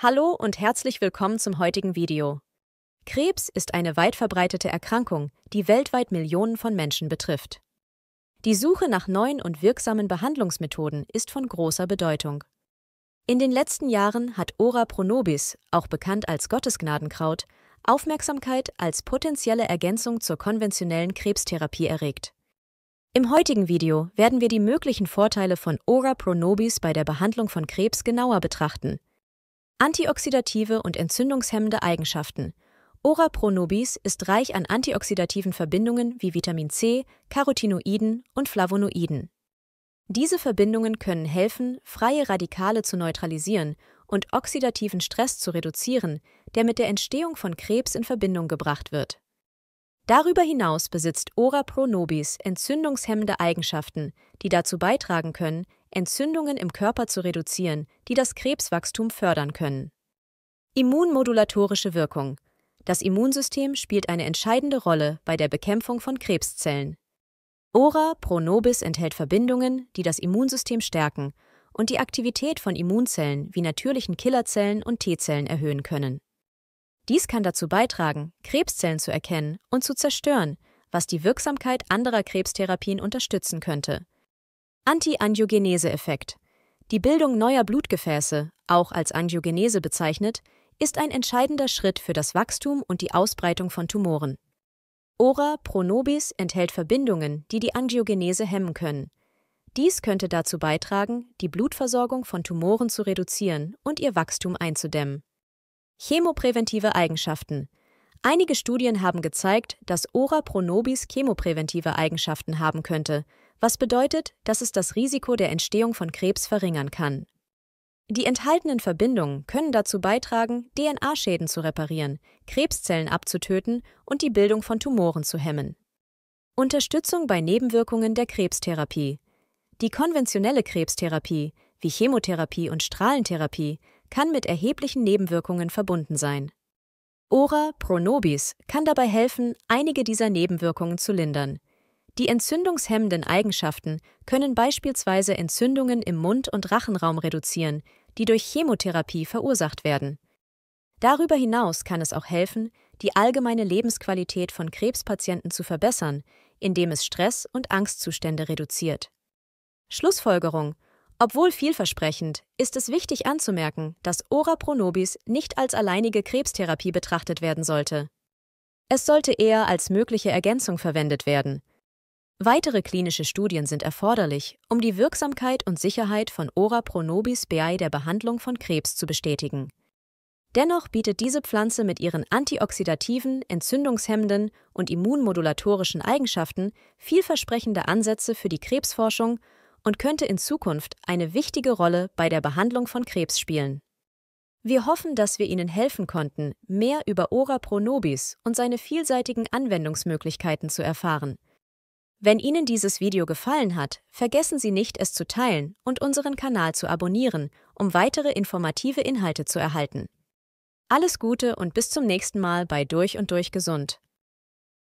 Hallo und herzlich willkommen zum heutigen Video. Krebs ist eine weit verbreitete Erkrankung, die weltweit Millionen von Menschen betrifft. Die Suche nach neuen und wirksamen Behandlungsmethoden ist von großer Bedeutung. In den letzten Jahren hat Ora pronobis, auch bekannt als Gottesgnadenkraut, Aufmerksamkeit als potenzielle Ergänzung zur konventionellen Krebstherapie erregt. Im heutigen Video werden wir die möglichen Vorteile von Ora pronobis bei der Behandlung von Krebs genauer betrachten Antioxidative und entzündungshemmende Eigenschaften. Ora Pro Nobis ist reich an antioxidativen Verbindungen wie Vitamin C, Carotinoiden und Flavonoiden. Diese Verbindungen können helfen, freie Radikale zu neutralisieren und oxidativen Stress zu reduzieren, der mit der Entstehung von Krebs in Verbindung gebracht wird. Darüber hinaus besitzt Ora Pro Nobis entzündungshemmende Eigenschaften, die dazu beitragen können, Entzündungen im Körper zu reduzieren, die das Krebswachstum fördern können. Immunmodulatorische Wirkung. Das Immunsystem spielt eine entscheidende Rolle bei der Bekämpfung von Krebszellen. Ora pro nobis enthält Verbindungen, die das Immunsystem stärken und die Aktivität von Immunzellen wie natürlichen Killerzellen und T-Zellen erhöhen können. Dies kann dazu beitragen, Krebszellen zu erkennen und zu zerstören, was die Wirksamkeit anderer Krebstherapien unterstützen könnte. Antiangiogenese-Effekt. Die Bildung neuer Blutgefäße, auch als Angiogenese bezeichnet, ist ein entscheidender Schritt für das Wachstum und die Ausbreitung von Tumoren. Ora pronobis enthält Verbindungen, die die Angiogenese hemmen können. Dies könnte dazu beitragen, die Blutversorgung von Tumoren zu reduzieren und ihr Wachstum einzudämmen. Chemopräventive Eigenschaften Einige Studien haben gezeigt, dass Ora pronobis chemopräventive Eigenschaften haben könnte, was bedeutet, dass es das Risiko der Entstehung von Krebs verringern kann. Die enthaltenen Verbindungen können dazu beitragen, DNA-Schäden zu reparieren, Krebszellen abzutöten und die Bildung von Tumoren zu hemmen. Unterstützung bei Nebenwirkungen der Krebstherapie. Die konventionelle Krebstherapie, wie Chemotherapie und Strahlentherapie, kann mit erheblichen Nebenwirkungen verbunden sein. Ora Pronobis kann dabei helfen, einige dieser Nebenwirkungen zu lindern. Die entzündungshemmenden Eigenschaften können beispielsweise Entzündungen im Mund- und Rachenraum reduzieren, die durch Chemotherapie verursacht werden. Darüber hinaus kann es auch helfen, die allgemeine Lebensqualität von Krebspatienten zu verbessern, indem es Stress und Angstzustände reduziert. Schlussfolgerung obwohl vielversprechend, ist es wichtig anzumerken, dass Ora pro nicht als alleinige Krebstherapie betrachtet werden sollte. Es sollte eher als mögliche Ergänzung verwendet werden, Weitere klinische Studien sind erforderlich, um die Wirksamkeit und Sicherheit von Ora pronobis bei der Behandlung von Krebs zu bestätigen. Dennoch bietet diese Pflanze mit ihren antioxidativen, entzündungshemmenden und immunmodulatorischen Eigenschaften vielversprechende Ansätze für die Krebsforschung und könnte in Zukunft eine wichtige Rolle bei der Behandlung von Krebs spielen. Wir hoffen, dass wir Ihnen helfen konnten, mehr über Ora pronobis und seine vielseitigen Anwendungsmöglichkeiten zu erfahren. Wenn Ihnen dieses Video gefallen hat, vergessen Sie nicht, es zu teilen und unseren Kanal zu abonnieren, um weitere informative Inhalte zu erhalten. Alles Gute und bis zum nächsten Mal bei Durch und Durch Gesund.